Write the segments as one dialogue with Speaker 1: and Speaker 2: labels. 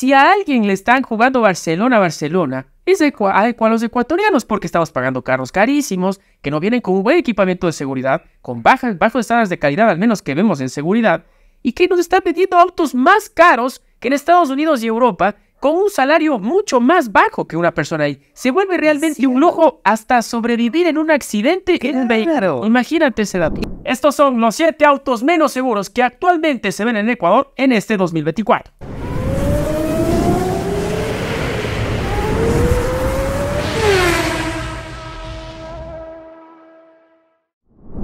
Speaker 1: Si a alguien le están jugando Barcelona, Barcelona, es a los ecuatorianos porque estamos pagando carros carísimos, que no vienen con un buen equipamiento de seguridad, con bajas, bajos estándares de calidad al menos que vemos en seguridad, y que nos están vendiendo autos más caros que en Estados Unidos y Europa, con un salario mucho más bajo que una persona ahí. Se vuelve realmente un lujo hasta sobrevivir en un accidente en vehículo. Imagínate ese dato. Estos son los 7 autos menos seguros que actualmente se ven en Ecuador en este 2024.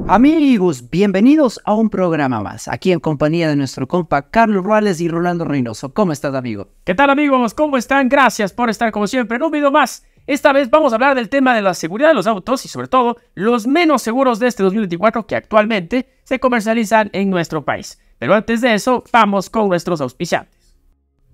Speaker 2: Amigos, bienvenidos a un programa más, aquí en compañía de nuestro compa Carlos Ruales y Rolando Reynoso. ¿Cómo estás, amigo?
Speaker 1: ¿Qué tal, amigos? ¿Cómo están? Gracias por estar como siempre en un video más. Esta vez vamos a hablar del tema de la seguridad de los autos y sobre todo los menos seguros de este 2024 que actualmente se comercializan en nuestro país. Pero antes de eso, vamos con nuestros auspiciados.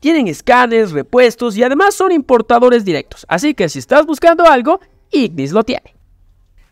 Speaker 1: tienen escáneres, repuestos y además son importadores
Speaker 2: directos. Así que si estás buscando algo, Ignis lo tiene.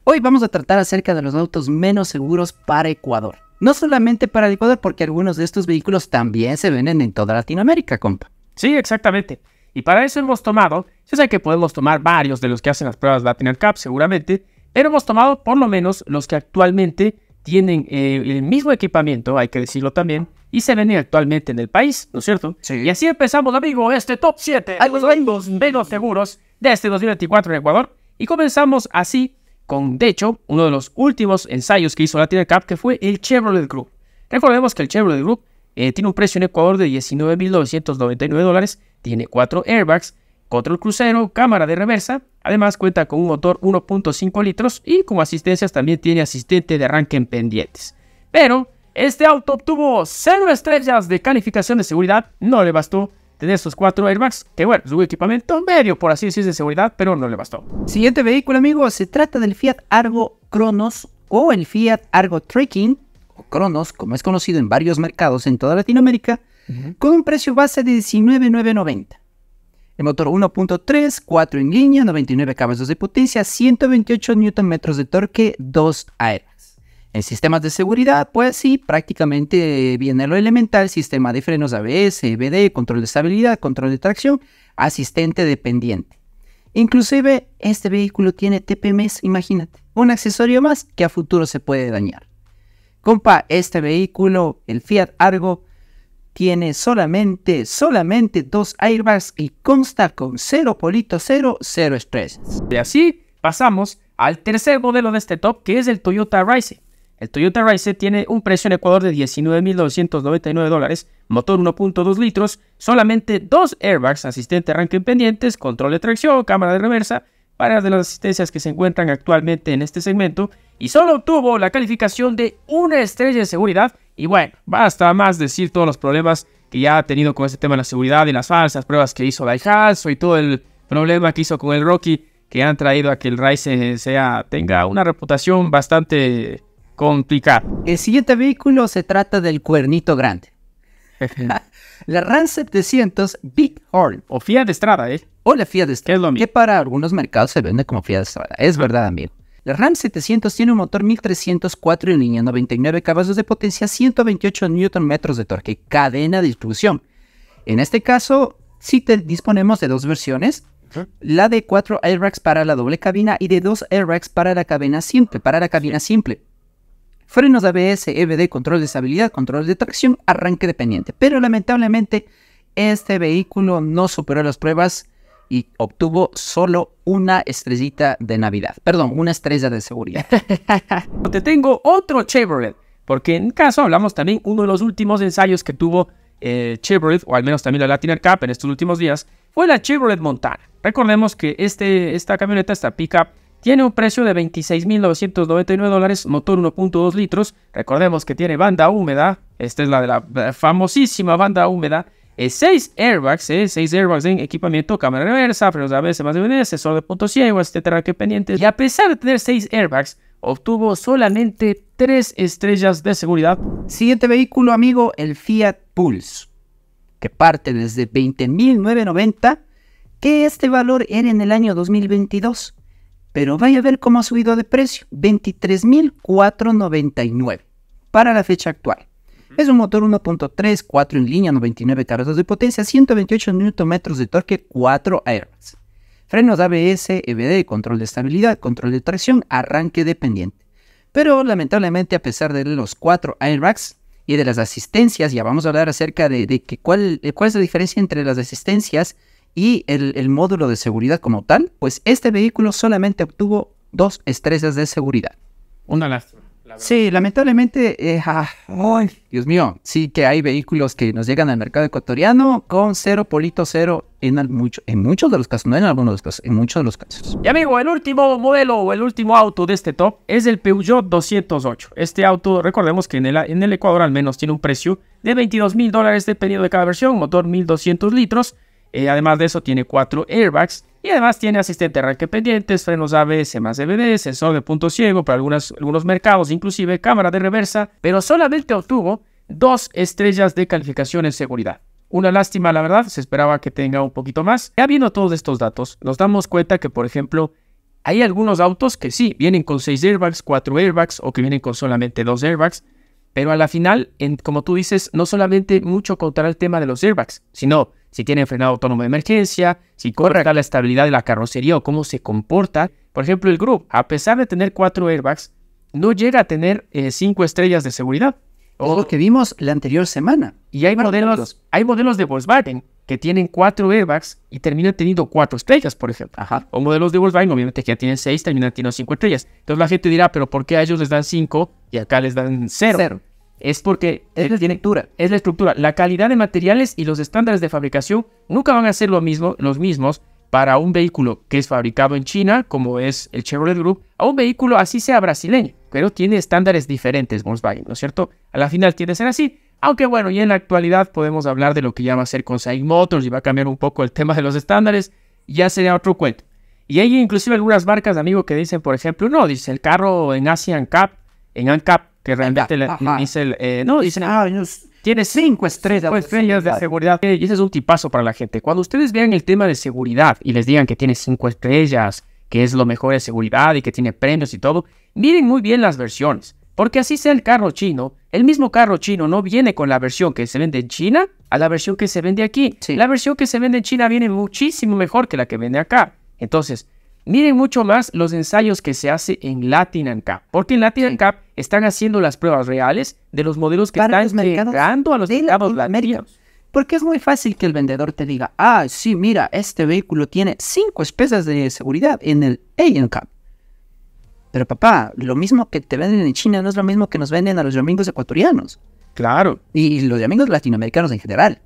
Speaker 2: Hoy vamos a tratar acerca de los autos menos seguros para Ecuador. No solamente para Ecuador, porque algunos de estos vehículos también se venden en toda Latinoamérica, compa.
Speaker 1: Sí, exactamente. Y para eso hemos tomado, ya sé que podemos tomar varios de los que hacen las pruebas Latin Cup seguramente, pero hemos tomado por lo menos los que actualmente tienen eh, el mismo equipamiento, hay que decirlo también, y se venden actualmente en el país, ¿no es cierto? Y así empezamos, amigo, este top 7 de los menos seguros de este 2024 en Ecuador. Y comenzamos así con, de hecho, uno de los últimos ensayos que hizo la Cup, que fue el Chevrolet Group. Recordemos que el Chevrolet Group eh, tiene un precio en Ecuador de 19.999 dólares, tiene cuatro airbags, Control crucero, cámara de reversa, además cuenta con un motor 1.5 litros y como asistencias también tiene asistente de arranque en pendientes. Pero este auto obtuvo 0 estrellas de calificación de seguridad, no le bastó tener esos 4 airbags, que bueno, es un equipamiento medio por así
Speaker 2: decirse de seguridad, pero no le bastó. Siguiente vehículo amigos, se trata del Fiat Argo Cronos o el Fiat Argo Trekking o Cronos, como es conocido en varios mercados en toda Latinoamérica, con un precio base de 19,990. El motor 1.3, 4 en línea, 99 caballos de potencia, 128 Nm de torque, 2 airbags. En sistemas de seguridad, pues sí, prácticamente viene lo elemental, sistema de frenos ABS, EBD, control de estabilidad, control de tracción, asistente dependiente. Inclusive este vehículo tiene TPMS, imagínate, un accesorio más que a futuro se puede dañar. Compa, este vehículo, el Fiat Argo, tiene solamente, solamente dos airbags y consta con cero, 0 estrés. Y así pasamos
Speaker 1: al tercer modelo de este top que es el Toyota Rise. El Toyota Rise tiene un precio en Ecuador de 19.299 dólares, motor 1.2 litros, solamente dos airbags, asistente arranque en pendientes, control de tracción, cámara de reversa, varias de las asistencias que se encuentran actualmente en este segmento y solo obtuvo la calificación de una estrella de seguridad. Y bueno, basta más decir todos los problemas que ya ha tenido con este tema de la seguridad y las falsas pruebas que hizo Daihatsu y todo el problema que hizo con el Rocky que han traído a que el Ryzen sea, tenga una reputación bastante
Speaker 2: complicada. El siguiente vehículo se trata del cuernito grande. la RAM 700 Big Horn. O Fiat Estrada, ¿eh? O la Fiat Estrada. Es Que para algunos mercados se vende como Fiat Estrada. Es ah. verdad, amigo. La RAM 700 tiene un motor 1304 en línea, 99 caballos de potencia, 128 Nm de torque, cadena de distribución. En este caso, sí disponemos de dos versiones, la de 4 airbags para la doble cabina y de 2 airbags para la cabina simple, para la cabina simple frenos de ABS, EBD, control de estabilidad, control de tracción, arranque dependiente. Pero lamentablemente este vehículo no superó las pruebas y obtuvo solo una estrellita de Navidad. Perdón, una estrella de seguridad.
Speaker 1: Te tengo otro Chevrolet, porque en caso hablamos también uno de los últimos ensayos que tuvo eh, Chevrolet, o al menos también la Latiner Cup en estos últimos días, fue la Chevrolet Montana. Recordemos que este, esta camioneta, esta pickup, tiene un precio de 26.999 dólares, motor 1.2 litros. Recordemos que tiene banda húmeda. Esta es la de la, famosísima banda húmeda. 6 airbags, 6 ¿eh? airbags en equipamiento, cámara reversa, frenos ABS más de un sensor de puntos ciego, etcétera, que pendientes. Y a pesar de tener 6 airbags, obtuvo
Speaker 2: solamente 3 estrellas de seguridad. Siguiente vehículo, amigo, el Fiat Pulse, que parte desde 20.990, que este valor era en el año 2022. Pero vaya a ver cómo ha subido de precio, 23.499 para la fecha actual. Es un motor 1.3, 4 en línea, 99 caballos de potencia, 128 Nm de torque, 4 airbags. Frenos ABS, EBD, control de estabilidad, control de tracción, arranque dependiente. Pero lamentablemente a pesar de los 4 airbags y de las asistencias, ya vamos a hablar acerca de, cuál es la diferencia entre las asistencias y el, módulo de seguridad como tal, pues este vehículo solamente obtuvo dos estrellas de seguridad. Una lástima. sí, lamentablemente, eh, ah, Dios mío, sí que hay vehículos que nos llegan al mercado ecuatoriano con cero en, cero... mucho, en muchos de los casos, no en algunos de los casos, en muchos de los casos.
Speaker 1: Y amigo, el último modelo o el último auto de este top es el Peugeot 208. Este auto, recordemos que en el, en el Ecuador al menos tiene un precio de 22 mil dólares dependiendo de cada versión, motor 1200 litros, eh, además de eso, tiene cuatro airbags y además tiene asistente arranque pendientes, frenos ABS más DVD, sensor de punto ciego para algunos mercados, inclusive cámara de reversa, pero solamente obtuvo dos estrellas de calificación en seguridad. Una lástima, la verdad, se esperaba que tenga un poquito más. Ya viendo todos estos datos, nos damos cuenta que, por ejemplo, hay algunos autos que sí, vienen con 6 airbags, 4 airbags o que vienen con solamente 2 airbags, pero a la final, en, como tú dices, no solamente mucho contará el tema de los airbags, sino si tiene frenado autónomo de emergencia, si corre la estabilidad de la carrocería o cómo se comporta. Por ejemplo, el Group, a pesar de tener cuatro airbags, no llega a tener eh, cinco estrellas de seguridad. O lo que vimos la anterior semana. Y hay modelos, hay modelos de Volkswagen que tienen cuatro airbags y terminan teniendo cuatro estrellas, por ejemplo. O modelos de Volkswagen, obviamente, que ya tienen seis, terminan teniendo cinco estrellas. Entonces la gente dirá, pero ¿por qué a ellos les dan cinco y acá les dan cero? cero es porque es la estructura, es la estructura, la calidad de materiales y los estándares de fabricación nunca van a ser lo mismo, los mismos para un vehículo que es fabricado en China, como es el Chevrolet Group, a un vehículo así sea brasileño, pero tiene estándares diferentes Volkswagen, ¿no es cierto? A la final tiene que ser así, aunque bueno, y en la actualidad podemos hablar de lo que llama va a ser con Saic Motors y va a cambiar un poco el tema de los estándares, ya sería otro cuento. Y hay inclusive algunas marcas, amigo, que dicen, por ejemplo, no, dice el carro en Asian Cup, en ANCAP que realmente le dice, eh, no, dicen, ah, tiene cinco estrellas, pues, estrellas de seguridad. Y eh, ese es un tipazo para la gente. Cuando ustedes vean el tema de seguridad y les digan que tiene cinco estrellas, que es lo mejor de seguridad y que tiene premios y todo, miren muy bien las versiones. Porque así sea el carro chino, el mismo carro chino no viene con la versión que se vende en China a la versión que se vende aquí. La versión que se vende en China viene muchísimo mejor que la que vende acá. Entonces, Miren mucho más los ensayos que se hace en Latin ANCAP, porque en Latin
Speaker 2: están haciendo las pruebas reales de los modelos que están llegando a los la media. Porque es muy fácil que el vendedor te diga, ah, sí, mira, este vehículo tiene cinco espesas de seguridad en el Asian Pero papá, lo mismo que te venden en China no es lo mismo que nos venden a los domingos ecuatorianos. Claro. Y los domingos latinoamericanos en general.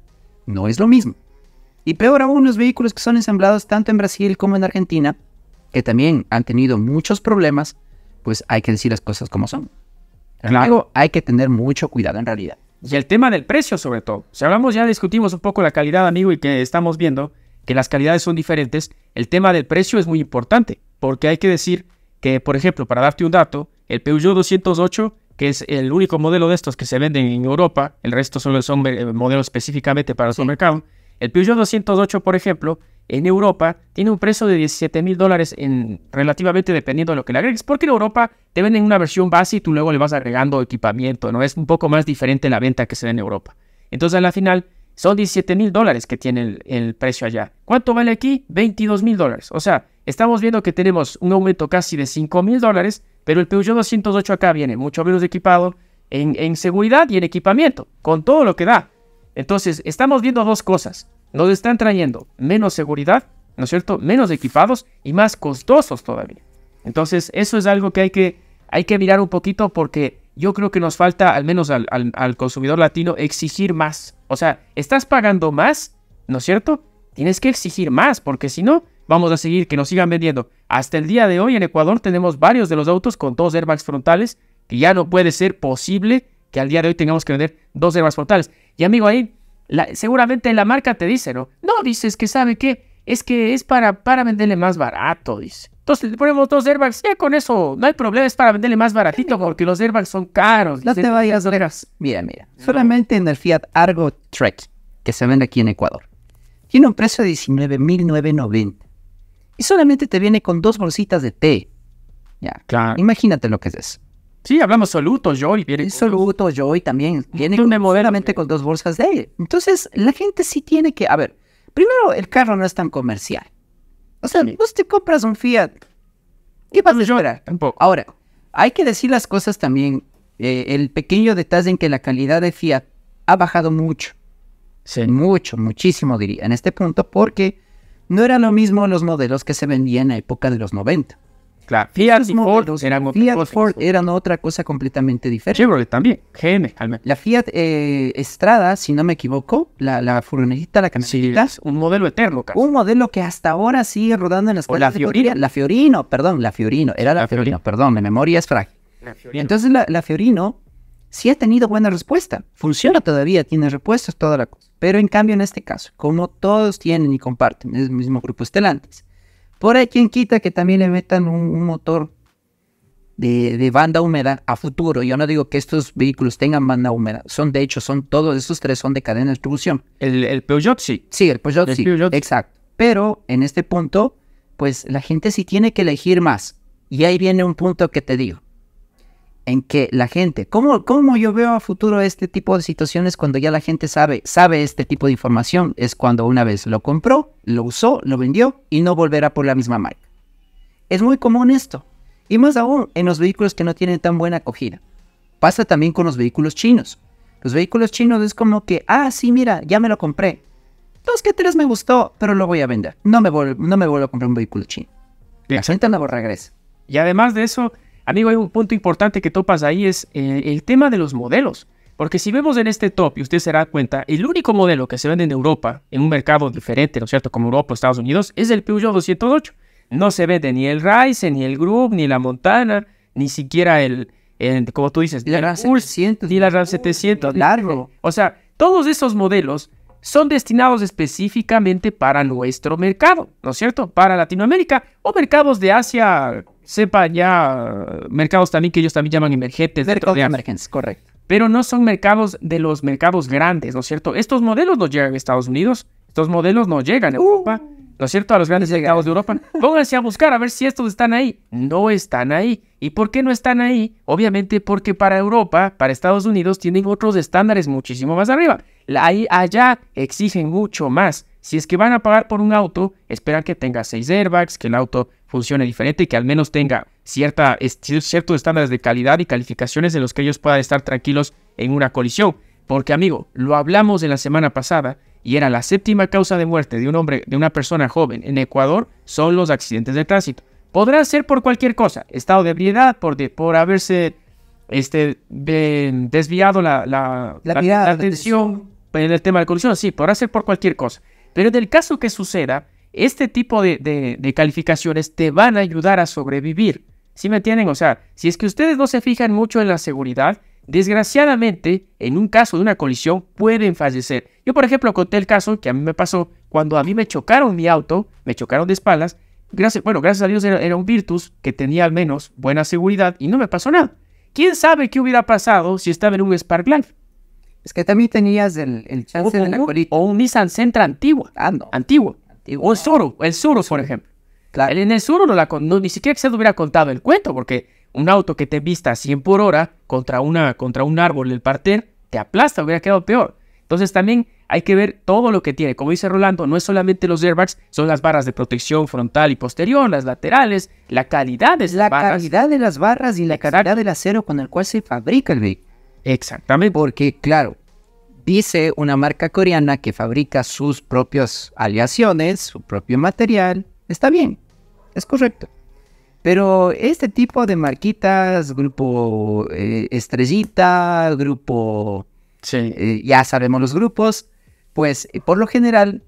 Speaker 2: No es lo mismo. Y peor aún, los vehículos que son ensamblados tanto en Brasil como en Argentina que también han tenido muchos problemas, pues hay que decir las cosas como son. Luego hay que tener mucho cuidado en realidad.
Speaker 1: Y el tema del precio sobre todo. Si hablamos ya discutimos un poco la calidad, amigo, y que estamos viendo que las calidades son diferentes, el tema del precio es muy importante, porque hay que decir que, por ejemplo, para darte un dato, el Peugeot 208, que es el único modelo de estos que se venden en Europa, el resto solo son eh, modelos específicamente para su mercado, el Peugeot 208, por ejemplo, en Europa tiene un precio de 17 mil dólares en, relativamente dependiendo de lo que le agregues, porque en Europa te venden una versión base y tú luego le vas agregando equipamiento, ¿no? Es un poco más diferente la venta que se da en Europa. Entonces, a la final, son 17 mil dólares que tiene el, precio allá. ¿Cuánto vale aquí? 22 mil dólares. O sea, estamos viendo que tenemos un aumento casi de 5 mil dólares, pero el Peugeot 208 acá viene mucho menos equipado en, en seguridad y en equipamiento, con todo lo que da. Entonces, estamos viendo dos cosas. Nos están trayendo menos seguridad, ¿no es cierto? Menos equipados y más costosos todavía. Entonces, eso es algo que hay que, hay que mirar un poquito porque yo creo que nos falta, al menos al, al consumidor latino, exigir más. O sea, estás pagando más, ¿no es cierto? Tienes que exigir más porque si no, vamos a seguir que nos sigan vendiendo. Hasta el día de hoy en Ecuador tenemos varios de los autos con dos airbags frontales que ya no puede ser posible que al día de hoy tengamos que vender dos airbags frontales. Y amigo ahí, seguramente la marca te dice, ¿no? No, dices que sabe qué, es que es para, para venderle
Speaker 2: más barato, dice.
Speaker 1: Entonces le ponemos dos airbags, ya con eso no hay problema, es para venderle más baratito porque los airbags son caros. No te vayas
Speaker 2: Mira, mira, solamente en el Fiat Argo Trek que se vende aquí en Ecuador. Tiene un precio de 19.990 y solamente te viene con dos bolsitas de té. Ya, claro. Imagínate lo que es eso. Sí, hablamos soluto, Joy. Viene soluto, Joy también. Viene con, moderadamente con dos bolsas de él. Entonces, la gente sí tiene que. A ver, primero, el carro no es tan comercial. O sea, tú te compras un Fiat. ¿Qué vas a llorar? Tampoco. Ahora, hay que decir las cosas también. Eh, el pequeño detalle en que la calidad de Fiat ha bajado mucho. Mucho, muchísimo diría en este punto, porque no eran lo mismo los modelos que se vendían en la época de los 90. Fiat y Ford, eran, otra cosa, completamente diferente. Chevrolet también, GM, La Fiat eh, Estrada, si no me equivoco, la, la furgoneta, la camioneta. un modelo eterno. Casi. Un modelo que hasta ahora sigue rodando en las calles. La Fiorino. perdón, la Fiorino, era la, Fiorino. perdón, mi memoria es frágil. La Entonces la, Fiorino sí ha tenido buena respuesta. Funciona todavía, tiene repuestos, toda la cosa. Pero en cambio, en este caso, como todos tienen y comparten el mismo grupo Estelantes, por ahí quien quita que también le metan un, motor de, banda húmeda a futuro. Yo no digo que estos vehículos tengan banda húmeda. Son, de hecho, son todos estos tres son de cadena de distribución.
Speaker 1: El, Peugeot sí.
Speaker 2: Sí, el Peugeot sí. Exacto. Pero en este punto, pues la gente sí tiene que elegir más. Y ahí viene un punto que te digo en que la gente, ¿cómo, ¿cómo yo veo a futuro este tipo de situaciones cuando ya la gente sabe, sabe este tipo de información? Es cuando una vez lo compró, lo usó, lo vendió y no volverá por la misma marca. Es muy común esto, y más aún en los vehículos que no tienen tan buena acogida. Pasa también con los vehículos chinos. Los vehículos chinos es como que, ah, sí, mira, ya me lo compré. Dos que tres me gustó, pero lo voy a vender. No me, vuelvo, no me a comprar un vehículo chino. La gente no regresa. Y además de eso, Amigo, hay un punto importante que topas
Speaker 1: ahí es eh, el tema de los modelos. Porque si vemos en este top, y usted se da cuenta, el único modelo que se vende en Europa, en un mercado diferente, ¿no es cierto?, como Europa o Estados Unidos, es el Peugeot 208. No se vende ni el Ryzen, ni el Group, ni la Montana, ni siquiera el, como tú dices, la RAM 700. Ni la RAM 700. Largo. O sea, todos esos modelos son destinados específicamente para nuestro mercado, ¿no es cierto? Para Latinoamérica o mercados de Asia sepa ya uh, mercados también que ellos también llaman emergentes. Mercados de emergentes, correcto. Pero no son mercados de los mercados grandes, ¿no es cierto? Estos modelos no llegan a Estados Unidos, estos modelos no llegan a uh. Europa, ¿no es cierto? A los grandes mercados de Europa. Pónganse a buscar a ver si estos están ahí. No están ahí. ¿Y por qué no están ahí? Obviamente porque para Europa, para Estados Unidos, tienen otros estándares muchísimo más arriba. ahí allá exigen mucho más si es que van a pagar por un auto, esperan que tenga seis airbags, que el auto funcione diferente y que al menos tenga ciertos estándares de calidad y calificaciones en los que ellos puedan estar tranquilos en una colisión. Porque amigo, lo hablamos en la semana pasada y era la séptima causa de muerte de un hombre, de una persona joven en Ecuador, son los accidentes de tránsito. Podrá ser por cualquier cosa, estado de ebriedad, por, por haberse este, desviado la, atención en el tema de colisión, sí, podrá ser por cualquier cosa. Pero en el caso que suceda, este tipo de, calificaciones te van a ayudar a sobrevivir. Si me entienden? O sea, si es que ustedes no se fijan mucho en la seguridad, desgraciadamente, en un caso de una colisión, pueden fallecer. Yo, por ejemplo, conté el caso que a mí me pasó cuando a mí me chocaron mi auto, me chocaron de espaldas. Gracias, bueno, gracias a Dios era un Virtus que tenía al menos buena seguridad y no me pasó nada. ¿Quién sabe qué hubiera pasado si estaba en un Spark Life? Es que también tenías el, el chance de la O un Nissan Sentra antiguo. Ah, antiguo. O el Zoro, el Zoro, por ejemplo. En el Zoro no la, ni siquiera se te hubiera contado el cuento, porque un auto que te vista a 100 por hora contra, una, contra un árbol, del parter, te aplasta, hubiera quedado peor. Entonces también hay que ver todo lo que tiene. Como dice Rolando, no es solamente los airbags, son las barras de protección frontal y posterior,
Speaker 2: las laterales, la calidad de la barras. La calidad de las barras y la calidad del acero con el cual se fabrica el vehículo. Exactamente. Porque, claro, dice una marca coreana que fabrica sus propias aleaciones, su propio material, está bien, es correcto. Pero este tipo de marquitas, grupo eh, estrellita, grupo... Eh, ya sabemos los grupos, pues eh, por lo general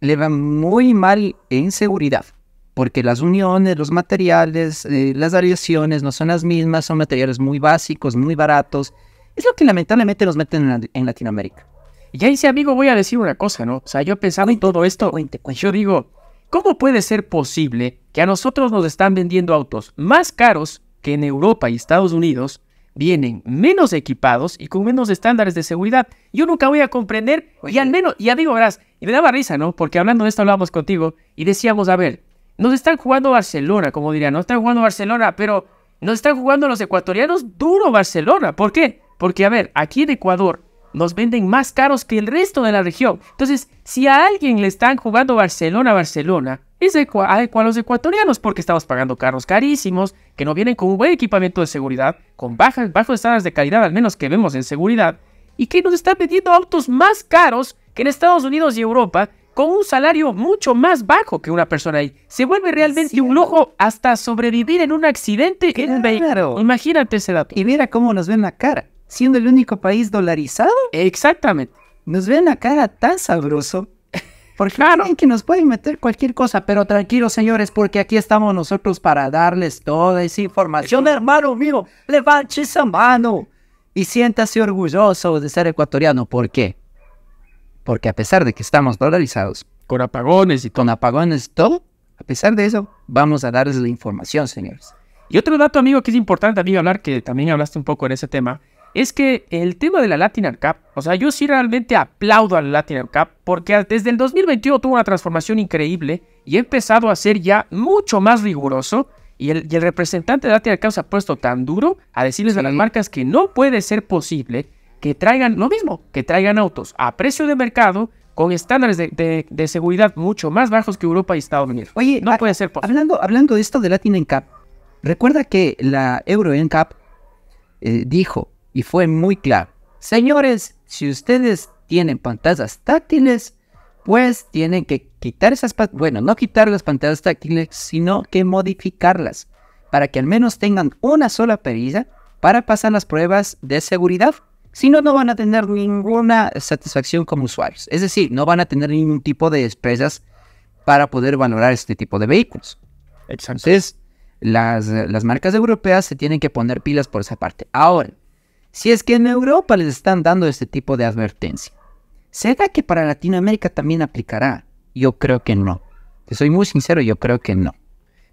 Speaker 2: le va muy mal en seguridad, porque las uniones, los materiales, las aleaciones no son las mismas, son materiales muy básicos, muy baratos, es lo que lamentablemente nos meten en, Latinoamérica. Y ahí sí, amigo, voy a
Speaker 1: decir una cosa, ¿no? O sea, yo pensaba en todo esto, yo digo, ¿cómo puede ser posible que a nosotros nos están vendiendo autos más caros que en Europa y Estados Unidos vienen menos equipados y con menos estándares de seguridad. Yo nunca voy a comprender, y al menos, y digo, verás, y me daba risa, ¿no? Porque hablando de esto hablábamos contigo y decíamos, a ver, nos están jugando Barcelona, como dirían, nos están jugando Barcelona, pero nos están jugando los ecuatorianos duro Barcelona. ¿Por qué? Porque, a ver, aquí en Ecuador nos venden más caros que el resto de la región. Entonces, si a alguien le están jugando Barcelona, Barcelona, es a los ecuatorianos porque estamos pagando carros carísimos, que no vienen con un buen equipamiento de seguridad, con bajos estándares de calidad, al menos que vemos en seguridad, y que nos están vendiendo autos más caros que en Estados Unidos y Europa, con un salario mucho más bajo que una persona ahí. Se vuelve realmente
Speaker 2: un lujo hasta sobrevivir en un accidente. un En Imagínate ese dato. Y mira cómo nos ven la cara siendo el único país dolarizado. Exactamente. Nos ven la cara tan sabroso. Porque claro. que nos pueden meter cualquier cosa, pero tranquilos, señores, porque aquí estamos nosotros para darles toda esa información. Hermano mío, levante esa mano y siéntase orgulloso de ser ecuatoriano. ¿Por qué? Porque a pesar de que estamos dolarizados, con apagones y todo. con apagones todo, a pesar de eso, vamos a darles la información, señores. Y otro dato, amigo, que es importante, amigo, hablar, que también hablaste un poco
Speaker 1: en ese tema, es que el tema de la Latin Cup, o sea, yo sí realmente aplaudo a la Latin Cup porque desde el 2021 tuvo una transformación increíble y ha empezado a ser ya mucho más riguroso. Y el, representante de la Latin Cup se ha puesto tan duro a decirles a las marcas que no puede ser posible que traigan lo mismo, que traigan autos a precio de mercado con estándares de, seguridad mucho más bajos que Europa y Estados Unidos. Oye, no puede ser posible.
Speaker 2: Hablando, hablando de esto de Latin Cup, recuerda que la Euro NCAP eh, dijo y fue muy claro. Señores, si ustedes tienen pantallas táctiles, pues tienen que quitar esas, pantallas... bueno, no quitar las pantallas táctiles, sino que modificarlas para que al menos tengan una sola perilla para pasar las pruebas de seguridad. Si no, no van a tener ninguna satisfacción como usuarios. Es decir, no van a tener ningún tipo de empresas para poder valorar este tipo de vehículos. Entonces, las, las marcas europeas se tienen que poner pilas por esa parte. Ahora, si es que en Europa les están dando este tipo de advertencia, ¿será que para Latinoamérica también aplicará? Yo creo que no. Te soy muy sincero, yo creo que no.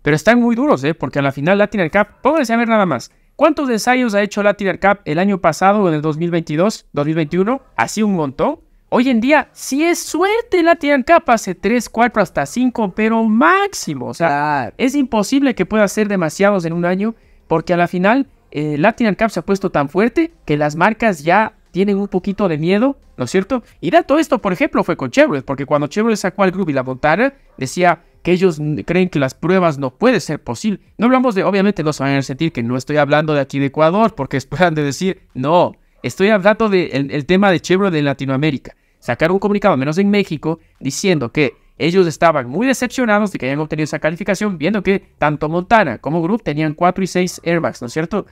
Speaker 1: Pero están muy duros, ¿eh? Porque a la final Latin Cup, pónganse a ver nada más. ¿Cuántos ensayos ha hecho Latin Air Cup el año pasado en el 2022, 2021? Así un montón. Hoy en día, si es suerte Latin Cup, hace 3, 4, hasta 5, pero máximo. O sea, es imposible que pueda hacer demasiados en un año, porque a la final eh, Latin Cup se ha puesto tan fuerte que las marcas ya tienen un poquito de miedo, ¿no es cierto? Y dato esto, por ejemplo, fue con Chevrolet, porque cuando Chevrolet sacó al grupo y la montaron, decía que ellos creen que las pruebas no puede ser posible. No hablamos de, obviamente no se van a sentir que no estoy hablando de aquí de Ecuador, porque esperan de decir, no, estoy hablando del de el tema de Chevrolet en Latinoamérica. Sacaron un comunicado, menos en México, diciendo que ellos estaban muy decepcionados de que hayan obtenido esa calificación, viendo que tanto Montana como Group tenían 4 y 6 airbags, ¿no es cierto?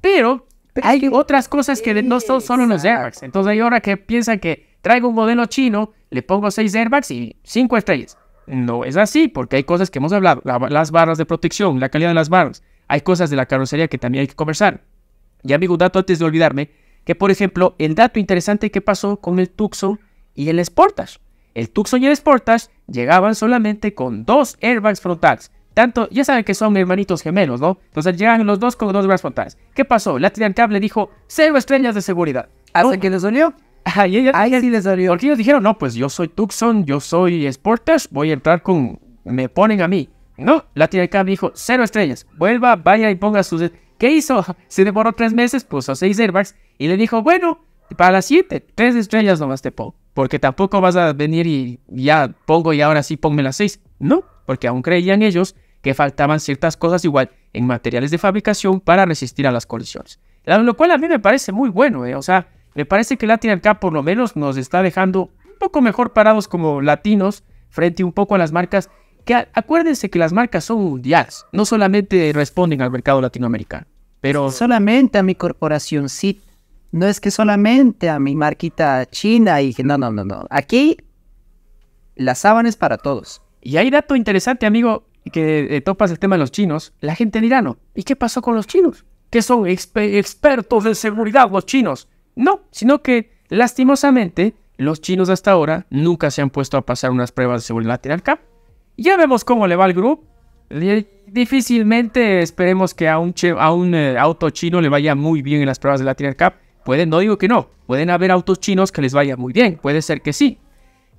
Speaker 1: Pero, hay otras cosas que no son solo los airbags. Entonces hay ahora que piensan que traigo un modelo chino, le pongo 6 airbags y 5 estrellas. No es así, porque hay cosas que hemos hablado, las barras de protección, la calidad de las barras. Hay cosas de la carrocería que también hay que conversar. Y amigo, un dato antes de olvidarme, que por ejemplo, el dato interesante que pasó con el Tucson y el Sportage el Tucson y el Sportage llegaban solamente con dos airbags frontales. Tanto, ya saben que son hermanitos gemelos, ¿no? Entonces llegan los dos con dos airbags frontales. ¿Qué pasó? La Cab le dijo cero estrellas de seguridad. ¿Hasta que les dolió? Ahí, sí les dolió. Porque ellos dijeron, no, pues yo soy Tucson, yo soy Sportage, voy a entrar con... Me ponen a mí. No, la Cab dijo cero estrellas. Vuelva, vaya y ponga sus... ¿Qué hizo? Se demoró tres meses, puso seis airbags y le dijo, bueno, para las 7, 3 estrellas nomás te pongo. Porque tampoco vas a venir y ya pongo y ahora sí ponme las 6. No, porque aún creían ellos que faltaban ciertas cosas igual en materiales de fabricación para resistir a las colisiones. Lo cual a mí me parece muy bueno, eh, o sea, me parece que Latin K por lo menos nos está dejando un poco mejor parados como latinos frente un poco a las marcas que acuérdense que las marcas son
Speaker 2: mundiales, no solamente responden al mercado latinoamericano, pero solamente a mi corporacioncita no es que solamente a mi marquita china y que no, no, no, no. Aquí las sábana es para todos.
Speaker 1: Y hay dato interesante,
Speaker 2: amigo, que eh,
Speaker 1: topas el tema de los chinos. La gente en Irán, ¿y qué pasó con los chinos? Que son expertos de seguridad los chinos. No, sino que lastimosamente los chinos hasta ahora nunca se han puesto a pasar unas pruebas de seguridad lateral cap. Ya vemos cómo le va al grupo. Eh, difícilmente esperemos que a un, a un eh, auto chino le vaya muy bien en las pruebas de lateral cap. Pueden, no digo que no, pueden haber autos chinos que les vaya muy bien, puede ser que sí.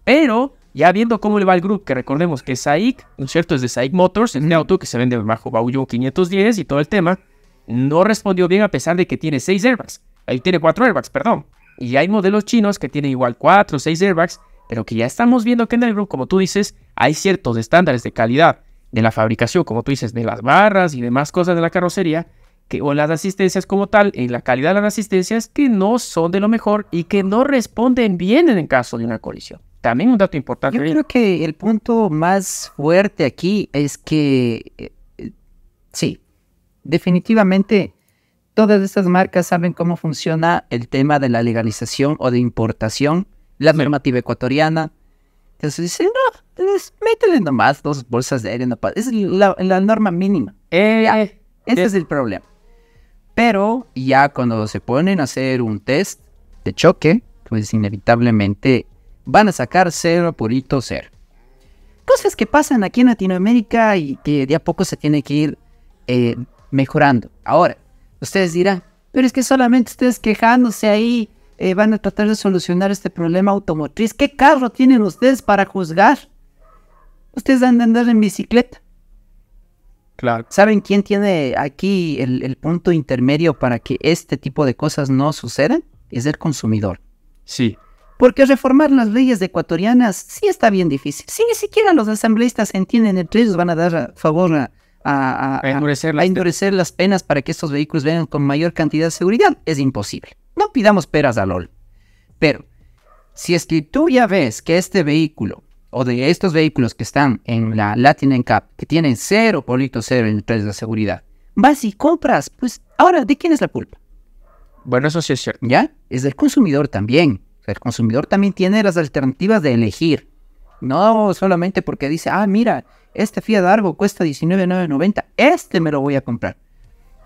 Speaker 1: Pero ya viendo cómo le va al grupo, que recordemos que SAIC, un cierto? Es de SAIC Motors, es un auto que se vende bajo Baoyun 510 y todo el tema, no respondió bien a pesar de que tiene 6 airbags. Ahí tiene 4 airbags, perdón. Y hay modelos chinos que tienen igual 4 o 6 airbags, pero que ya estamos viendo que en el grupo, como tú dices, hay ciertos estándares de calidad de la fabricación, como tú dices, de las barras y demás cosas de la carrocería, que, o las asistencias como tal, en la calidad de las asistencias que no son de lo mejor y que no responden bien en el caso de una colisión.
Speaker 2: También un dato importante. Yo creo que el punto más fuerte aquí es que, eh, sí, definitivamente todas estas marcas saben cómo funciona el tema de la legalización o de importación, la normativa ecuatoriana. Entonces dicen, no, les, métele nomás dos bolsas de aire, es la, norma mínima. Eh, eh, ese es el problema. Pero ya cuando se ponen a hacer un test de choque, pues inevitablemente van a sacar cero purito cero. Cosas que pasan aquí en Latinoamérica y que de a poco se tiene que ir eh, mejorando. Ahora, ustedes dirán, pero es que solamente ustedes quejándose ahí eh, van a tratar de solucionar este problema automotriz. ¿Qué carro tienen ustedes para juzgar? Ustedes andan a andar en bicicleta. Claro. ¿Saben quién tiene aquí el, punto intermedio para que este tipo de cosas no sucedan? Es el consumidor. Sí. Porque reformar las leyes ecuatorianas sí está bien difícil. Si ni siquiera los asambleístas entienden entre ellos, van a dar favor a, endurecer, las penas para que estos vehículos vengan con mayor cantidad de seguridad. Es imposible. No pidamos peras al LOL. Pero si es que tú ya ves que este vehículo o de estos vehículos que están en la Latin NCAP, que tienen 0.0 en 3 de seguridad, vas y compras, pues ahora, ¿de quién es la culpa? Bueno, eso sí es cierto. ¿Ya? Es del consumidor también. el consumidor también tiene las alternativas de elegir. No solamente porque dice, ah, mira, este Fiat Argo cuesta 19.990, este me lo voy a comprar.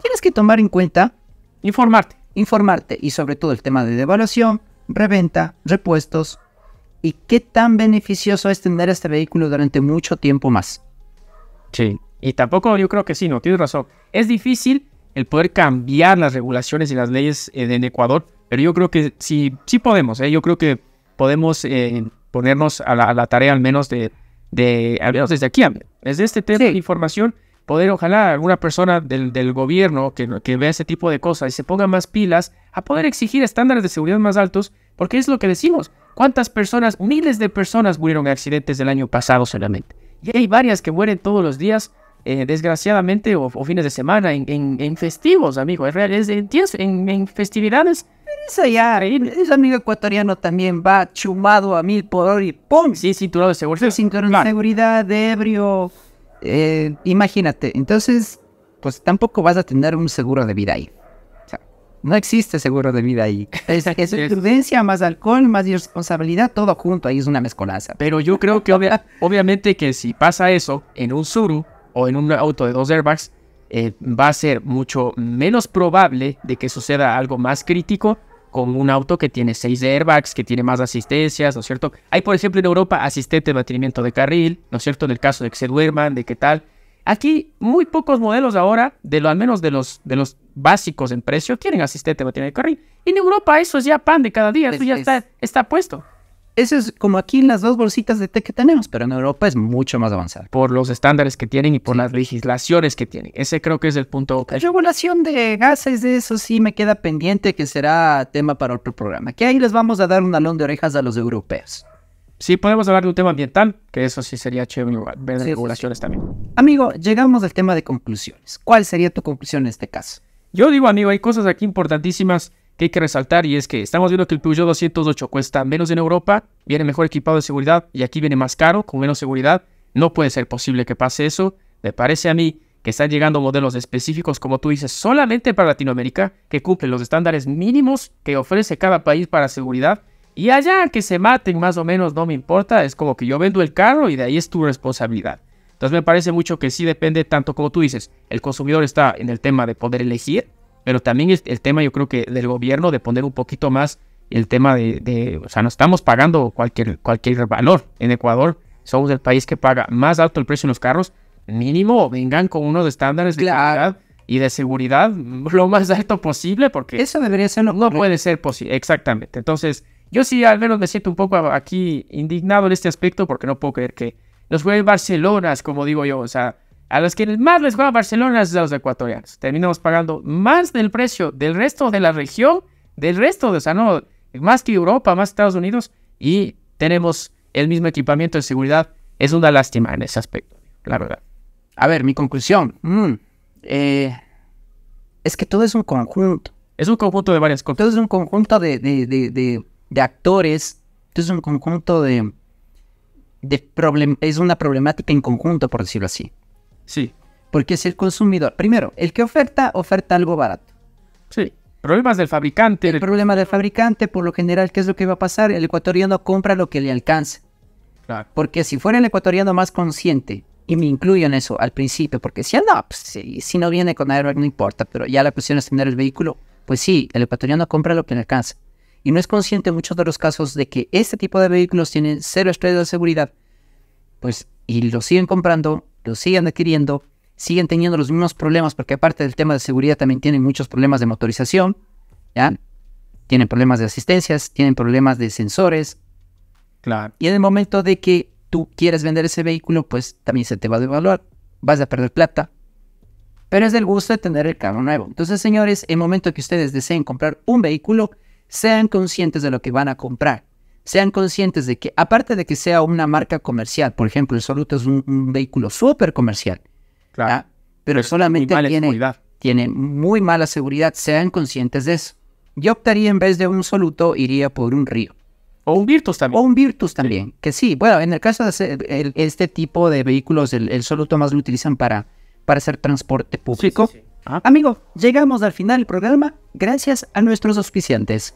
Speaker 2: Tienes que tomar en cuenta... Informarte. Informarte y sobre todo el tema de devaluación, reventa, repuestos, y qué tan beneficioso es tener este vehículo durante mucho tiempo más.
Speaker 1: Sí, y tampoco yo creo que sí, no, tienes razón. Es difícil el poder cambiar las regulaciones y las leyes eh, en Ecuador, pero yo creo que sí, sí podemos, ¿eh? yo creo que podemos eh, ponernos a la, tarea al menos de, desde aquí, desde este tema de información, poder ojalá alguna persona del, gobierno que, vea ese tipo de cosas y se ponga más pilas a poder exigir estándares de seguridad más altos porque es lo que decimos. ¿Cuántas personas, miles de personas murieron en accidentes del año pasado solamente? Y hay varias que mueren todos los días, eh, desgraciadamente, o, fines de semana, en, festivos, amigo. Es real, es, en,
Speaker 2: festividades. Pero ya, ese amigo ecuatoriano también va chumado a mil por y ¡pum! Sí, cinturón de seguridad. Cinturón de seguridad, ebrio. Eh, imagínate, entonces, pues tampoco vas a tener un seguro de vida ahí. No existe seguro de vida ahí. Es, es, prudencia, más alcohol, más irresponsabilidad, todo junto. Ahí es una mezcolanza.
Speaker 1: Pero yo creo que obviamente que si pasa eso en un Suru o en un auto de dos airbags, eh, va a ser mucho menos probable de que suceda algo más crítico con un auto que tiene seis airbags, que tiene más asistencias, ¿no es cierto? Hay, por ejemplo, en Europa asistente de mantenimiento de carril, ¿no es cierto? En el caso de que se duerman, de qué tal. Aquí muy pocos modelos ahora, de lo, al menos de los, de los básicos en precio, tienen asistente batina de carril. Y en Europa eso es ya pan de cada día, eso ya está, puesto.
Speaker 2: Eso es como aquí en las dos bolsitas de té que tenemos, pero en Europa es mucho más avanzado. Por los estándares que tienen y por las
Speaker 1: legislaciones que tienen. Ese creo que es el punto. La
Speaker 2: regulación de gases, de eso sí me queda pendiente, que será tema para otro programa. Que ahí les vamos a dar un alón de orejas a los europeos. Sí, podemos hablar de un tema ambiental, que eso sí sería chévere ver regulaciones también. Amigo, llegamos al tema de conclusiones. ¿Cuál sería tu conclusión en este caso? Yo digo, amigo, hay cosas aquí importantísimas
Speaker 1: que hay que resaltar y es que estamos viendo que el Peugeot 208 cuesta menos en Europa, viene mejor equipado de seguridad y aquí viene más caro, con menos seguridad. No puede ser posible que pase eso. Me parece a mí que están llegando modelos específicos, como tú dices, solamente para Latinoamérica, que cumplen los estándares mínimos que ofrece cada país para seguridad y allá que se maten más o menos no me importa, es como que yo vendo el carro y de ahí es tu responsabilidad. Entonces me parece mucho que sí depende tanto como tú dices, el consumidor está en el tema de poder elegir, pero también es el tema yo creo que del gobierno de poner un poquito más el tema de, o sea, no estamos pagando cualquier, cualquier valor en Ecuador, somos el país que paga más alto el precio en los carros, mínimo vengan con uno de estándares de calidad y de seguridad lo más alto posible porque eso debería ser no puede ser posible exactamente entonces yo sí al menos me siento un poco aquí indignado en este aspecto porque no puedo creer que los juegue Barcelonas, como digo yo, o sea, a los que más les juega Barcelona es a los ecuatorianos. Terminamos pagando más del precio del resto de la región, del resto o sea, no, más que Europa, más Estados Unidos, y tenemos el mismo equipamiento de seguridad. Es una lástima en ese aspecto, la verdad. A ver, mi conclusión.
Speaker 2: Mm, eh, es que todo es un conjunto. Es un conjunto de varias cosas. Todo es un conjunto de de actores. Entonces es un conjunto de... de es una problemática en conjunto, por decirlo así. Sí. Porque es el consumidor, primero, el que oferta, oferta algo barato. Sí. Problemas del fabricante. El problema del fabricante, por lo general, ¿qué es lo que va a pasar? El ecuatoriano compra lo que le alcanza. Claro. Porque si fuera el ecuatoriano más consciente, y me incluyo en eso al principio, porque si no, pues, si, si, no viene con airbag no importa, pero ya la cuestión es tener el vehículo, pues sí, el ecuatoriano compra lo que le alcanza y no es consciente en muchos de los casos de que este tipo de vehículos tienen cero estrellas de seguridad, pues y lo siguen comprando, lo siguen adquiriendo, siguen teniendo los mismos problemas, porque aparte del tema de seguridad también tienen muchos problemas de motorización, ¿ya? Tienen problemas de asistencias, tienen problemas de sensores. Claro. Y en el momento de que tú quieres vender ese vehículo, pues también se te va a devaluar, vas a perder plata, pero es del gusto de tener el carro nuevo. Entonces, señores, en el momento que ustedes deseen comprar un vehículo, sean conscientes de lo que van a comprar. Sean conscientes de que, aparte de que sea una marca comercial, por ejemplo, el Soluto es un, vehículo súper comercial. Claro. Pero, solamente tiene, tiene muy mala seguridad. Sean conscientes de eso. Yo optaría en vez de un Soluto, iría por un Río. O un Virtus también. O un Virtus también, que sí. Bueno, en el caso de este tipo de vehículos, el, Soluto más lo utilizan para, para hacer transporte público. Ah. Amigo, llegamos al final del programa gracias a nuestros auspiciantes.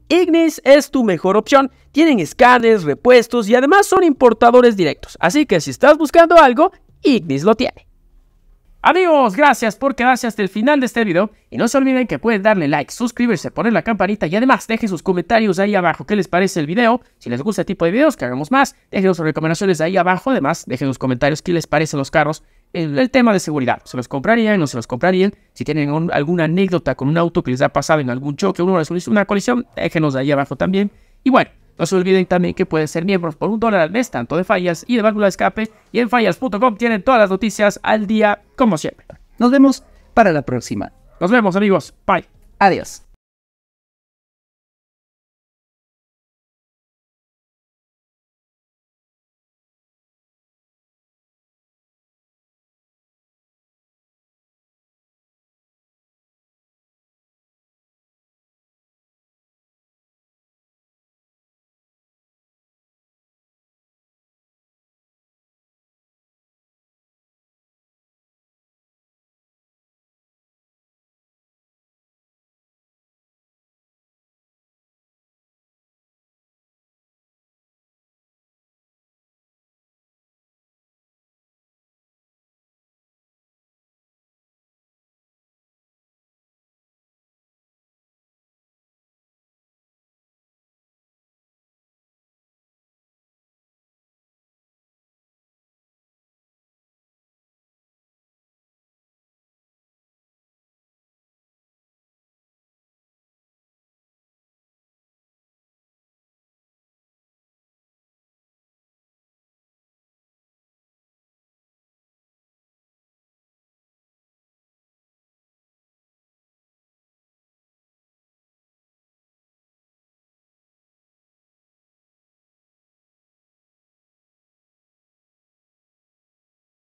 Speaker 1: Ignis es tu mejor opción. Tienen escáneres, repuestos y además son importadores directos. Así que si estás buscando algo, Ignis lo tiene. Amigos, gracias por quedarse hasta el final de este video y no se olviden que pueden darle like, suscribirse, poner la campanita y además dejen sus comentarios ahí abajo qué les parece el video, si les gusta el tipo de videos que hagamos más, dejen sus recomendaciones ahí abajo, además dejen sus comentarios qué les parecen los carros el, tema de seguridad. ¿Se los comprarían? ¿No se los comprarían? Si tienen alguna anécdota con un auto que les ha pasado en algún choque, o una colisión, déjenos ahí abajo también. Y bueno, no se olviden también que pueden ser miembros por un dólar al mes, tanto de fallas y de válvula de escape. Y en fallas.com tienen todas las noticias al día, como siempre. Nos vemos para la próxima. Nos vemos amigos. Bye. Adiós.